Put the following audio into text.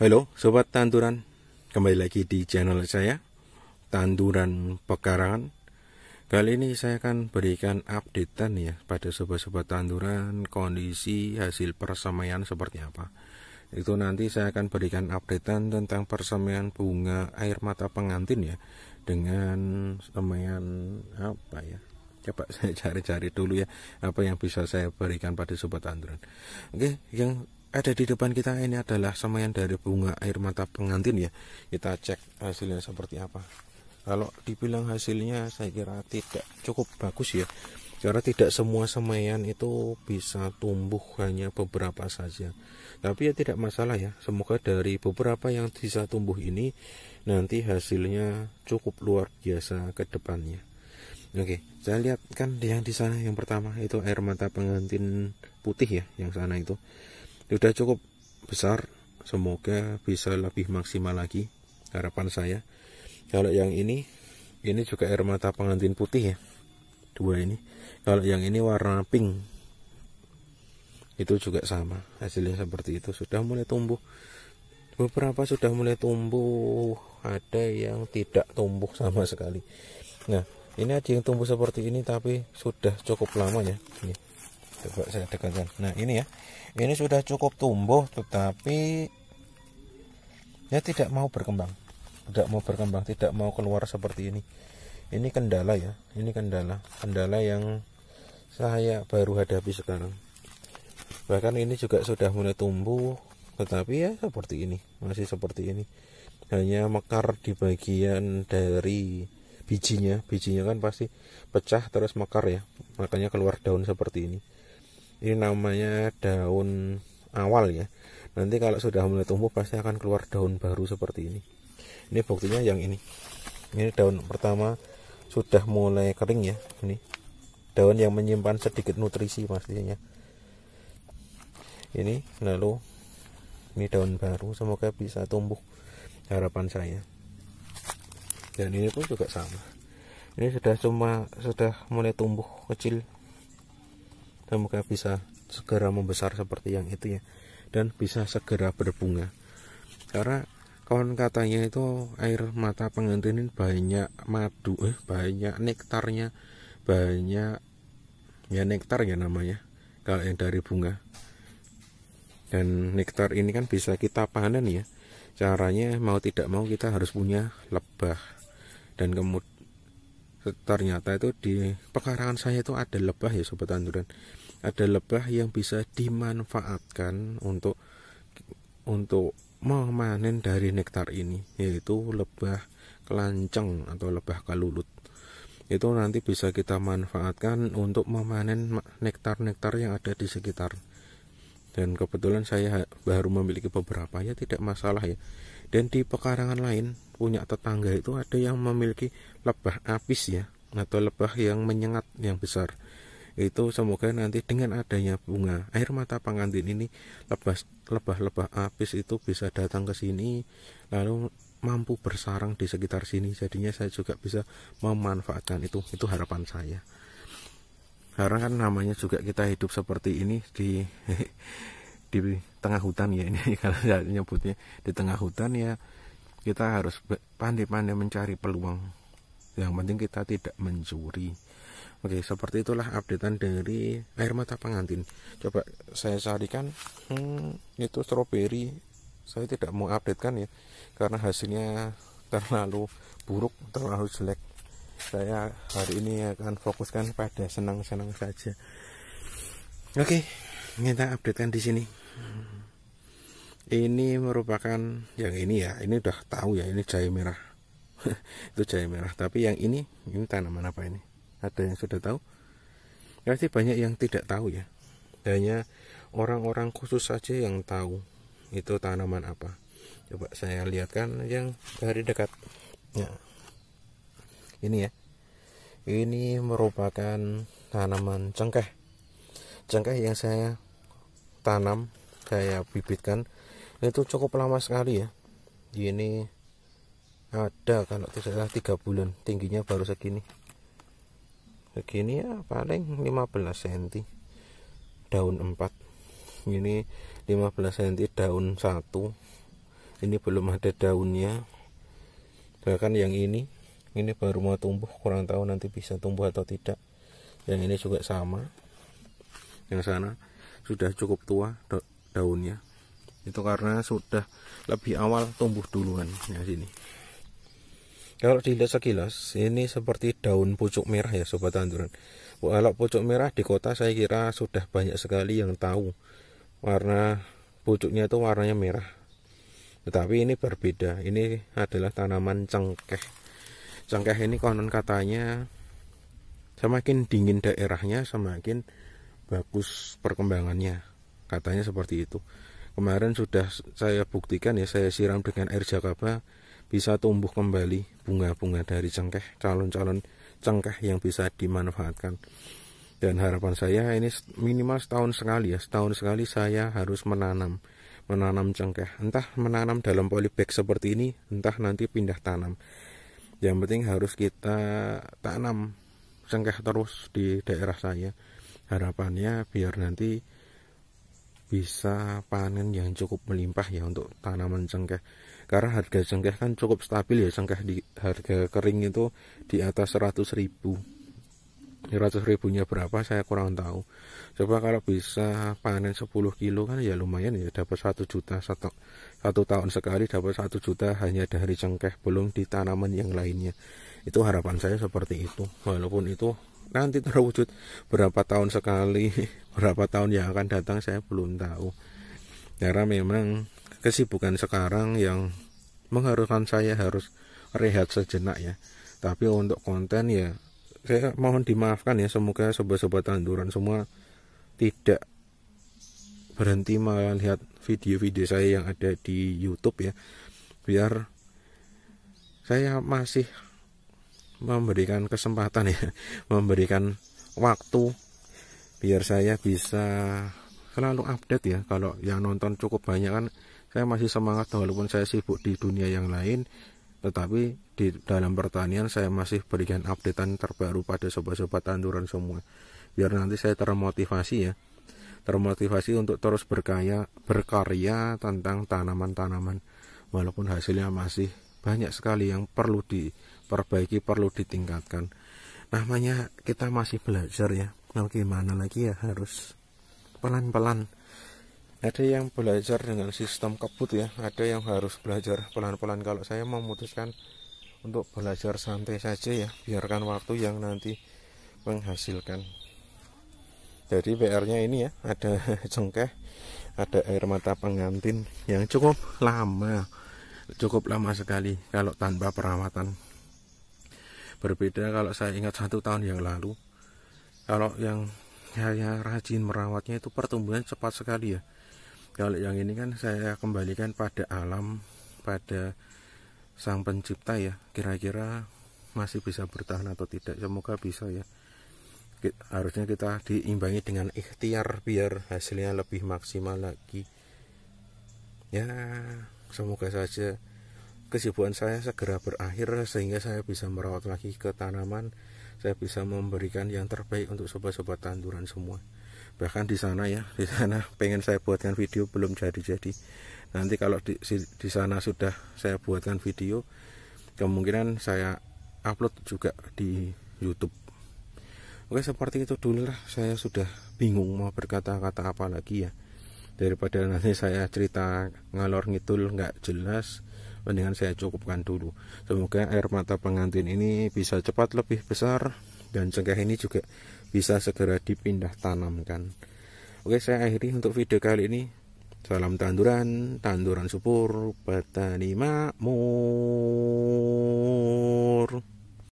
Halo Sobat Tanduran, kembali lagi di channel saya Tanduran Pekarangan Kali ini saya akan berikan updatean ya pada sobat-sobat tanduran kondisi hasil persemaian seperti apa Itu nanti saya akan berikan updatean tentang persemaian bunga air mata pengantin ya Dengan semaian apa ya coba saya cari-cari dulu ya apa yang bisa saya berikan pada sobat tanduran oke yang ada di depan kita ini adalah semayan dari bunga air mata pengantin ya kita cek hasilnya seperti apa kalau dibilang hasilnya saya kira tidak cukup bagus ya karena tidak semua semayan itu bisa tumbuh hanya beberapa saja tapi ya tidak masalah ya semoga dari beberapa yang bisa tumbuh ini nanti hasilnya cukup luar biasa ke depannya Oke, saya lihat kan yang di sana yang pertama itu air mata pengantin putih ya, yang sana itu sudah ya cukup besar semoga bisa lebih maksimal lagi harapan saya kalau yang ini ini juga air mata pengantin putih ya dua ini kalau yang ini warna pink itu juga sama hasilnya seperti itu sudah mulai tumbuh beberapa sudah mulai tumbuh ada yang tidak tumbuh sama sekali nah ini ada yang tumbuh seperti ini tapi sudah cukup lama ya ini coba gitu, saya dekatkan nah ini ya ini sudah cukup tumbuh tetapi ya tidak mau berkembang tidak mau berkembang tidak mau keluar seperti ini ini kendala ya ini kendala kendala yang saya baru hadapi sekarang bahkan ini juga sudah mulai tumbuh tetapi ya seperti ini masih seperti ini hanya mekar di bagian dari bijinya bijinya kan pasti pecah terus mekar ya makanya keluar daun seperti ini ini namanya daun awal ya nanti kalau sudah mulai tumbuh pasti akan keluar daun baru seperti ini ini buktinya yang ini ini daun pertama sudah mulai kering ya ini daun yang menyimpan sedikit nutrisi pastinya ini lalu ini daun baru semoga bisa tumbuh harapan saya dan ini pun juga sama ini sudah cuma sudah mulai tumbuh kecil semoga bisa segera membesar seperti yang itu ya dan bisa segera berbunga karena kawan katanya itu air mata pengantin ini banyak madu eh banyak nektarnya banyak ya nektar ya namanya kalau yang dari bunga dan nektar ini kan bisa kita panen ya caranya mau tidak mau kita harus punya lebah dan kemudian ternyata itu di pekarangan saya itu ada lebah ya sobat tanduran ada lebah yang bisa dimanfaatkan untuk untuk memanen dari nektar ini yaitu lebah kelanceng atau lebah kalulut itu nanti bisa kita manfaatkan untuk memanen nektar-nektar yang ada di sekitar dan kebetulan saya baru memiliki beberapa ya tidak masalah ya dan di pekarangan lain punya tetangga itu ada yang memiliki lebah apis ya atau lebah yang menyengat yang besar itu semoga nanti dengan adanya bunga air mata pengantin ini lebah lebah lebah apis itu bisa datang ke sini lalu mampu bersarang di sekitar sini jadinya saya juga bisa memanfaatkan itu itu harapan saya karena kan namanya juga kita hidup seperti ini di di tengah hutan ya ini kalau saya nyebutnya di tengah hutan ya kita harus pandai-pandai mencari peluang yang penting kita tidak mencuri oke seperti itulah updatean dari air mata pengantin coba saya carikan hmm, itu stroberi saya tidak mau update kan ya karena hasilnya terlalu buruk terlalu jelek saya hari ini akan fokuskan pada senang-senang saja oke kita updatekan di sini ini merupakan yang ini ya ini udah tahu ya ini jahe merah itu jahe merah tapi yang ini ini tanaman apa ini ada yang sudah tahu pasti ya, banyak yang tidak tahu ya hanya orang-orang khusus saja yang tahu itu tanaman apa coba saya lihatkan yang dari dekat ya. ini ya ini merupakan tanaman cengkeh cengkeh yang saya tanam saya bibitkan itu cukup lama sekali ya ini ada kalau tidak salah tiga bulan tingginya baru segini segini ya paling 15 cm daun 4 ini 15 cm daun 1 ini belum ada daunnya bahkan yang ini ini baru mau tumbuh kurang tahu nanti bisa tumbuh atau tidak yang ini juga sama yang sana sudah cukup tua daunnya itu karena sudah lebih awal tumbuh duluan ya sini kalau dilihat sekilas ini seperti daun pucuk merah ya sobat tanduran kalau pucuk merah di kota saya kira sudah banyak sekali yang tahu warna pucuknya itu warnanya merah tetapi ini berbeda ini adalah tanaman cengkeh cengkeh ini konon katanya semakin dingin daerahnya semakin bagus perkembangannya katanya seperti itu kemarin sudah saya buktikan ya saya siram dengan air jakaba bisa tumbuh kembali bunga-bunga dari cengkeh calon-calon cengkeh yang bisa dimanfaatkan dan harapan saya ini minimal setahun sekali ya setahun sekali saya harus menanam menanam cengkeh entah menanam dalam polybag seperti ini entah nanti pindah tanam yang penting harus kita tanam cengkeh terus di daerah saya harapannya biar nanti bisa panen yang cukup melimpah ya untuk tanaman cengkeh karena harga cengkeh kan cukup stabil ya cengkeh di harga kering itu di atas 100 ribu 100 ribunya berapa saya kurang tahu coba kalau bisa panen 10 kilo kan ya lumayan ya dapat 1 juta satu, satu tahun sekali dapat 1 juta hanya dari cengkeh belum di tanaman yang lainnya itu harapan saya seperti itu walaupun itu nanti terwujud berapa tahun sekali berapa tahun yang akan datang saya belum tahu karena memang kesibukan sekarang yang mengharuskan saya harus rehat sejenak ya tapi untuk konten ya saya mohon dimaafkan ya semoga sobat-sobat tanduran semua tidak berhenti melihat video-video saya yang ada di YouTube ya biar saya masih memberikan kesempatan ya memberikan waktu biar saya bisa selalu update ya kalau yang nonton cukup banyak kan saya masih semangat walaupun saya sibuk di dunia yang lain tetapi di dalam pertanian saya masih berikan updatean terbaru pada sobat-sobat tanduran semua biar nanti saya termotivasi ya termotivasi untuk terus berkaya berkarya tentang tanaman-tanaman walaupun hasilnya masih banyak sekali yang perlu diperbaiki perlu ditingkatkan namanya kita masih belajar ya nah gimana lagi ya harus pelan-pelan ada yang belajar dengan sistem kebut ya ada yang harus belajar pelan-pelan kalau saya memutuskan untuk belajar santai saja ya biarkan waktu yang nanti menghasilkan jadi PR nya ini ya ada cengkeh ada air mata pengantin yang cukup lama cukup lama sekali kalau tanpa perawatan berbeda kalau saya ingat satu tahun yang lalu kalau yang saya rajin merawatnya itu pertumbuhan cepat sekali ya kalau yang ini kan saya kembalikan pada alam pada sang pencipta ya kira-kira masih bisa bertahan atau tidak semoga bisa ya harusnya kita diimbangi dengan ikhtiar biar hasilnya lebih maksimal lagi ya Semoga saja kesibukan saya segera berakhir sehingga saya bisa merawat lagi ke tanaman. Saya bisa memberikan yang terbaik untuk sobat-sobat tanduran semua. Bahkan di sana ya, di sana pengen saya buatkan video belum jadi-jadi. Nanti kalau di, di sana sudah saya buatkan video, kemungkinan saya upload juga di YouTube. Oke, seperti itu dulu lah. Saya sudah bingung mau berkata-kata apa lagi ya daripada nanti saya cerita ngalor ngidul nggak jelas mendingan saya cukupkan dulu semoga air mata pengantin ini bisa cepat lebih besar dan cengkeh ini juga bisa segera dipindah tanamkan oke saya akhiri untuk video kali ini salam tanduran tanduran subur petani makmur